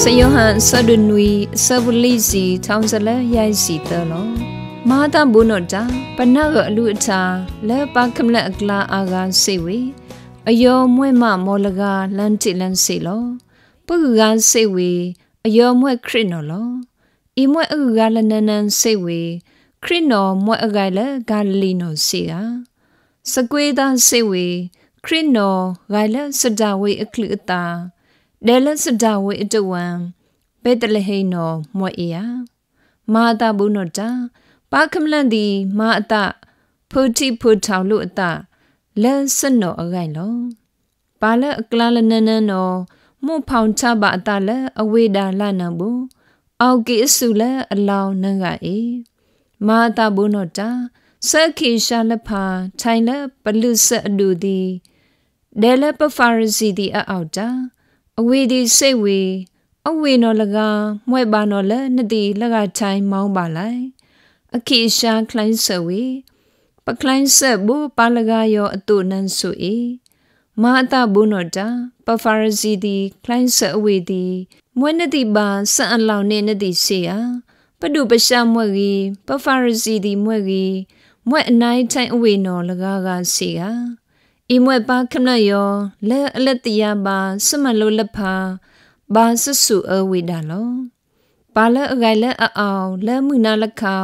စယောဟန်ဆဒနွီဆဘလီစီထောင်းစလဲရိုက်စီတလောမာတာဘုနောတာပနရအလူအချာလဲပါကမလက်အကလာအာဂန်စေဝေအယောမွဲ့မမောလကလန်တိလန်စေလောပုဂ္ဂကစေဝေအယောမွဲ့ခရစ်နော်လောအီမွဲ့အကကလနနန်စေဝေခရစ်နော်မွဲ့အကလည်းဂါလီနော်စေကစကွေးသားစေဝေခရစ်နောဂိုင်လန်စဒဝေအကလူတာဒဲလန်စဒဝေအတဝံဘေတလဟိနောမွေအေယမာတာဘူးနောတာပါခမလန်ဒီမာအတဖုတိဖုထောင်လို့အတလန်စနောအဂိုင်လောပါလအကလလနနနောမှုဖောင်ချပါအတလအဝေဒါလနံဘူးအောက်ကိအစုလအလောင်းနငါအေမာတာဘူးနောတာစခိရှာလဖာထိုင်လပလူဆက်အလူသည်ဒဲလက်ပဖာရစီဒီအောက်တာအဝေဒီစိတ်ဝေအဝေနော်လကမွဲ့ပါနော်လက်နှစ်တီလက်ကချိုင်းမောင်းပါလိုက်အခိရှာခလိုင်းဆဝေပကလိုင်းဆဘူပါလကရောအတုနန်းဆူဤမာအတဘုနော်တာပဖာရစီဒီခလိုင်းဆအဝေဒီမွဲ့နှစ်တီပါဆန်အလောင်နဲ့နှစ်တီစီယာပဒုပရှမွဲ့ကြီးပဖာရစီဒီမွဲ့ကြီးမွဲ့အနိုင်ချိုင်းအဝေနော်လကကစီယာအီမွဲ့ပါခမနယောလဲအလက်တရပါစမလိုလက်ဖာဘာဆဆူအဝိဒါလောပါလဲအဂိုင်လဲအအောင်လဲမှုနာလက်ခါ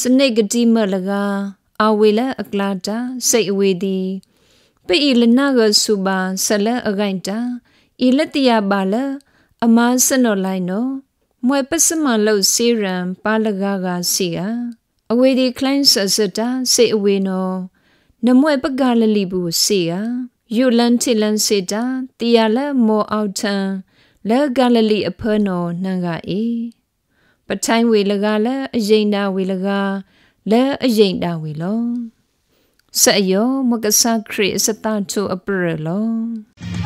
စနိတ်ကတိမလကားအဝေလအကလာတာစိတ်အဝေသည်ပိဣလနာကဆူပါဆလအဂိုင်တာဣလတယပါလအမစနော်လိုက်နော်မွဲပစမလုတ်စေရန်ပါလကားကစီကအဝေဒီခလိုင်းဆစတာစိတ်အဝေနော်နမွဲပကလလီဘူးစီယာယူလန်ချီလန်စေတာတီယာလက်မောအောက်ထံလက်ကလလီအဖနောနှံကအေပထိုင်းဝေလကလက်အရင်တာဝေလကလက်အရင်တာဝေလောစအယောမကဆခရစ်စတန်ချူအပရလော